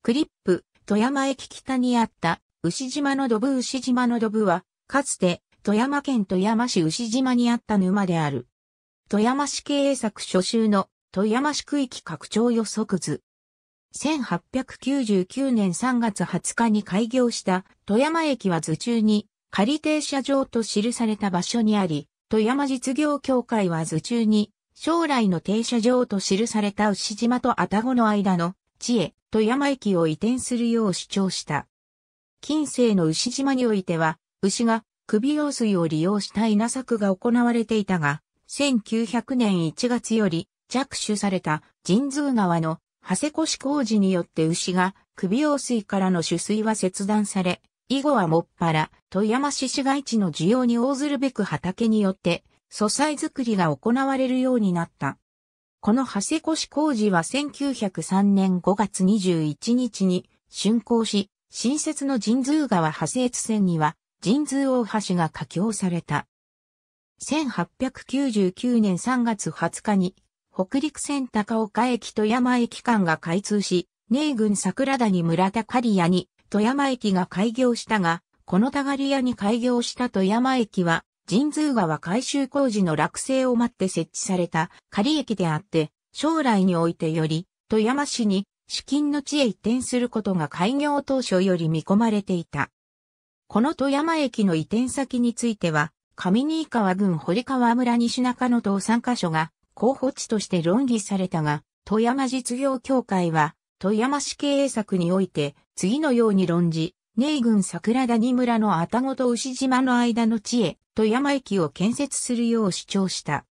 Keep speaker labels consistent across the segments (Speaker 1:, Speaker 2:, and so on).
Speaker 1: クリップ、富山駅北にあった牛島のドブ牛島のドブは、かつて富山県富山市牛島にあった沼である。富山市経営策所集の富山市区域拡張予測図。1899年3月20日に開業した富山駅は図中に仮停車場と記された場所にあり、富山実業協会は図中に将来の停車場と記された牛島と愛宕の間の地へ富山駅を移転するよう主張した。近世の牛島においては、牛が首用水を利用した稲作が行われていたが、1900年1月より着手された神通川の長谷越工事によって牛が首用水からの取水は切断され、以後はもっぱら富山市市街地の需要に応ずるべく畑によって素材作りが行われるようになった。この長谷越工事は1903年5月21日に竣工し、新設の神通川派生越線には神通大橋が架橋された。1899年3月20日に北陸線高岡駅富山駅間が開通し、名郡桜谷村田刈谷に富山駅が開業したが、このがり谷に開業した富山駅は神通川改修工事の落成を待って設置された仮駅であって、将来においてより、富山市に資金の地へ移転することが開業当初より見込まれていた。この富山駅の移転先については、上新川郡堀川村西中野等3カ所が候補地として論議されたが、富山実業協会は、富山市経営策において、次のように論じ、寧郡桜谷村の愛宕と牛島の間の地へ、富山駅を建設するよう主張した。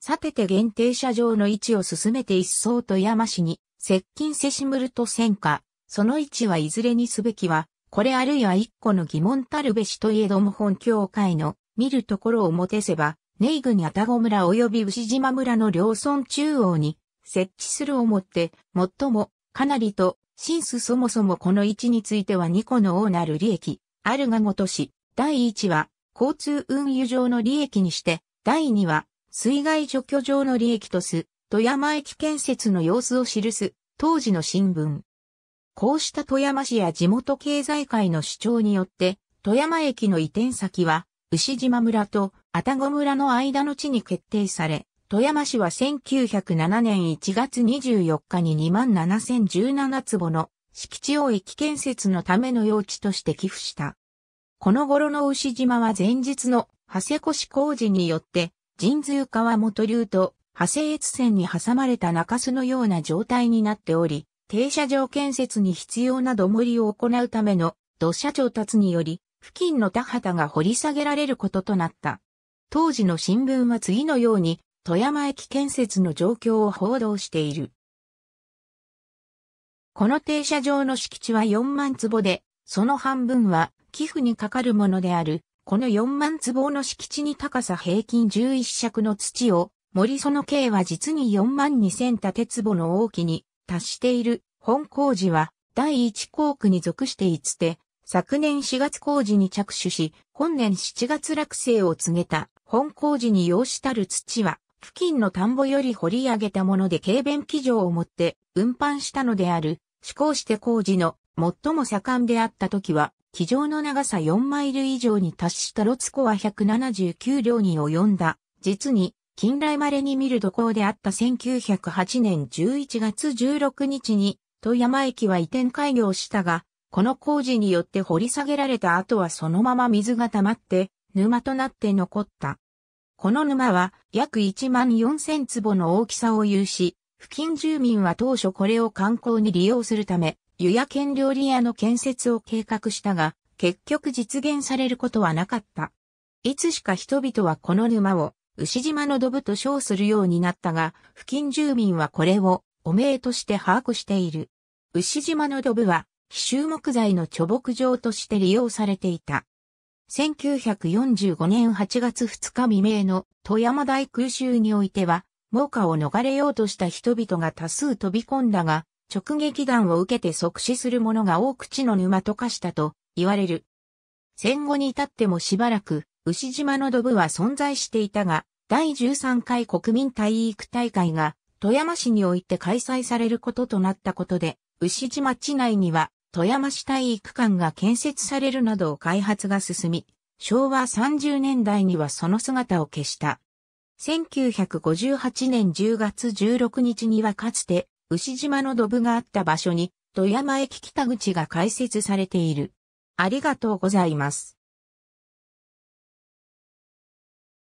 Speaker 1: さてて限定車場の位置を進めて一層富山市に、接近せしむると戦火、その位置はいずれにすべきは、これあるいは一個の疑問たるべしといえども本教会の、見るところをもてせば、ネイ郡愛宕村及び牛島村の両村中央に、設置するをもって、最も、かなりと、シンスそもそもこの位置については2個の王なる利益、あるがごとし、第1は交通運輸上の利益にして、第2は水害除去上の利益とす、富山駅建設の様子を記す、当時の新聞。こうした富山市や地元経済界の主張によって、富山駅の移転先は、牛島村とたご村の間の地に決定され、富山市は1907年1月24日に27,017坪の敷地を駅建設のための用地として寄付した。この頃の牛島は前日の長谷越工事によって神通川元流と長谷越線に挟まれた中洲のような状態になっており、停車場建設に必要な土盛りを行うための土砂調達により、付近の田畑が掘り下げられることとなった。当時の新聞は次のように富山駅建設の状況を報道している。この停車場の敷地は4万坪で、その半分は寄付にかかるものである。この4万坪の敷地に高さ平均11尺の土を、森園計は実に4万2000建て坪の大きに達している本工事は第1工区に属していつて、昨年4月工事に着手し、本年7月落成を告げた本工事に要したる土は付近の田んぼより掘り上げたもので軽便機場を持って運搬したのである、思考して工事の最も盛んであった時は、機場の長さ4マイル以上に達したロツコは179両に及んだ、実に近来稀に見るところであった1908年11月16日に、富山駅は移転開業したが、この工事によって掘り下げられた後はそのまま水が溜まって、沼となって残った。この沼は約1万4000坪の大きさを有し、付近住民は当初これを観光に利用するため、湯屋県料理屋の建設を計画したが、結局実現されることはなかった。いつしか人々はこの沼を牛島のドブと称するようになったが、付近住民はこれを汚名として把握している。牛島のドブは、奇襲木材の貯木場として利用されていた。1945年8月2日未明の富山大空襲においては、猛火を逃れようとした人々が多数飛び込んだが、直撃弾を受けて即死する者が多く地の沼と化したと言われる。戦後に至ってもしばらく、牛島の土部は存在していたが、第13回国民体育大会が富山市において開催されることとなったことで、牛島地内には富山市体育館が建設されるなど開発が進み、昭和30年代にはその姿を消した。1958年10月16日にはかつて、牛島のドブがあった場所に、富山駅北口が開設されている。ありがとうございます。